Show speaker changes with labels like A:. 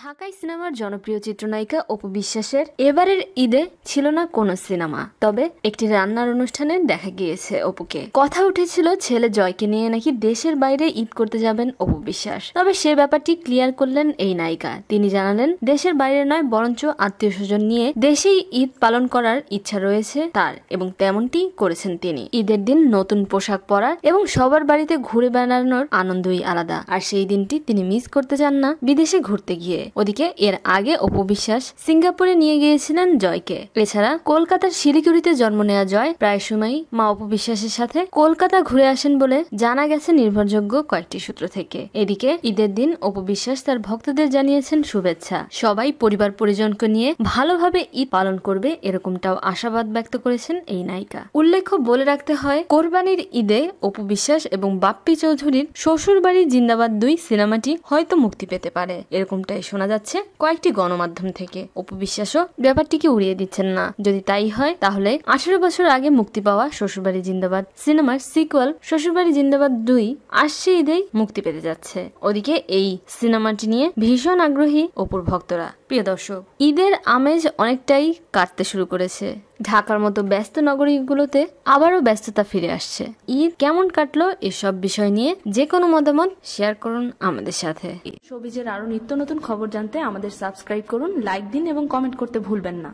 A: ঢাকাই সিনেমার জনপ্রিয় চিত্রনায়িকা অপু বিশ্বাসের এবারের ঈদে ছিল না কোনো সিনেমা তবে একটি রান্নার অনুষ্ঠানে দেখা গিয়েছে অপুকে কথা উঠেছিল ছেলে জয়কে নিয়ে নাকি দেশের বাইরে ঈদ করতে যাবেন অপু বিশ্বাস তবে সে ব্যাপারটি ক্লিয়ার করলেন এই নায়িকা তিনি জানালেন দেশের বাইরে নয় বরঞ্চ আত্মীয় স্বজন নিয়ে দেশেই ঈদ পালন করার ইচ্ছা রয়েছে তার এবং তেমনটি করেছেন তিনি ঈদের দিন নতুন পোশাক পরার এবং সবার বাড়িতে ঘুরে বেড়ানোর আনন্দই আলাদা আর সেই দিনটি তিনি মিস করতে চান না বিদেশে ঘুরতে গিয়ে ওদিকে এর আগে অপবিশ্বাস সিঙ্গাপুরে নিয়ে গিয়েছিলেন জয়কে এছাড়া কলকাতার শিলিগুড়িতে জন্ম নেওয়া জয় প্রায় সময় মা অপবিশ্বাসের সাথে কলকাতা ঘুরে আসেন বলে জানা গেছে নির্ভরযোগ্য কয়েকটি সূত্র থেকে এদিকে ঈদের দিন অপবিশ্বাস তার ভক্তদের জানিয়েছেন শুভেচ্ছা সবাই পরিবার পরিজনকে নিয়ে ভালোভাবে ঈদ পালন করবে এরকমটাও আশাবাদ ব্যক্ত করেছেন এই নায়িকা উল্লেখ্য বলে রাখতে হয় কোরবানির ঈদে অপবিশ্বাস এবং বাপ্পি চৌধুরীর শ্বশুর বাড়ি জিন্দাবাদ দুই সিনেমাটি হয়তো মুক্তি পেতে পারে এরকমটাই শোনা যাচ্ছে কয়েকটি গণমাধ্যম থেকে উপবিশ্বাসও ব্যাপারটিকে উড়িয়ে দিচ্ছেন না যদি তাই হয় তাহলে আঠারো বছর আগে মুক্তি পাওয়া শ্বশুরবাড়ি জিন্দাবাদ সিনেমার সিকুয়াল শ্বশুরবাড়ি জিন্দাবাদ দুই আসছে ঈদেই মুক্তি পেতে যাচ্ছে ওদিকে এই সিনেমাটি নিয়ে ভীষণ আগ্রহী অপুর ভক্তরা প্রিয় দর্শক ঈদের আমেজ অনেকটাই কাটতে শুরু করেছে ঢাকার মতো ব্যস্ত নগরীগুলোতে আবারও ব্যস্ততা ফিরে আসছে ঈদ কেমন কাটলো এসব বিষয় নিয়ে যে কোনো মতামত শেয়ার করুন আমাদের সাথে
B: সবিজের আরো নিত্য নতুন খবর জানতে আমাদের সাবস্ক্রাইব করুন লাইক দিন এবং কমেন্ট করতে ভুলবেন না